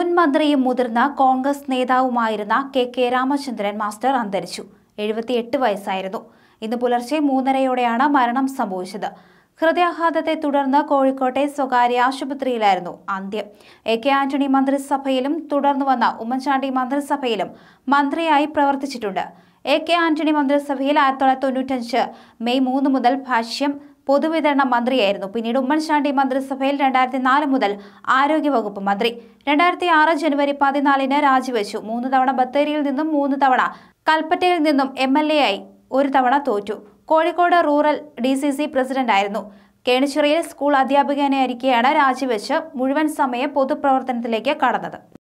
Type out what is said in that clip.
മുൻമന്ത്രിയും മുതിർന്ന കോൺഗ്രസ് നേതാവുമായിരുന്ന K K Ramachandran master അന്തരിച്ചു എഴുപത്തിയെട്ട് വയസ്സായിരുന്നു ഇന്ന് പുലർച്ചെ മൂന്നരയോടെയാണ് മരണം സംഭവിച്ചത് ഹൃദയാഘാതത്തെ തുടർന്ന് കോഴിക്കോട്ടെ സ്വകാര്യ ആശുപത്രിയിലായിരുന്നു അന്ത്യം എ കെ ആന്റണി മന്ത്രിസഭയിലും തുടർന്നു വന്ന ഉമ്മൻചാണ്ടി മന്ത്രിസഭയിലും മന്ത്രിയായി പ്രവർത്തിച്ചിട്ടുണ്ട് എ കെ ആന്റണി മന്ത്രിസഭയിൽ ആയിരത്തി തൊള്ളായിരത്തി തൊണ്ണൂറ്റഞ്ച് മെയ് മൂന്ന് മുതൽ ഭാഷ്യം പൊതുവിതരണ മന്ത്രിയായിരുന്നു പിന്നീട് ഉമ്മൻചാണ്ടി മന്ത്രിസഭയിൽ രണ്ടായിരത്തി നാല് മുതൽ ആരോഗ്യവകുപ്പ് മന്ത്രി രണ്ടായിരത്തി ആറ് ജനുവരി പതിനാലിന് രാജിവെച്ചു മൂന്ന് തവണ ബത്തേരിയിൽ നിന്നും മൂന്ന് തവണ കൽപ്പറ്റയിൽ നിന്നും എം എൽ എ ആയി ഒരു തവണ തോറ്റു Kozhikode rural D C C പ്രസിഡന്റായിരുന്നു കേണിച്ചിറയിൽ സ്കൂൾ അധ്യാപികനായിരിക്കെയാണ് രാജിവെച്ച് മുഴുവൻ സമയ പൊതുപ്രവർത്തനത്തിലേക്ക് കടന്നത്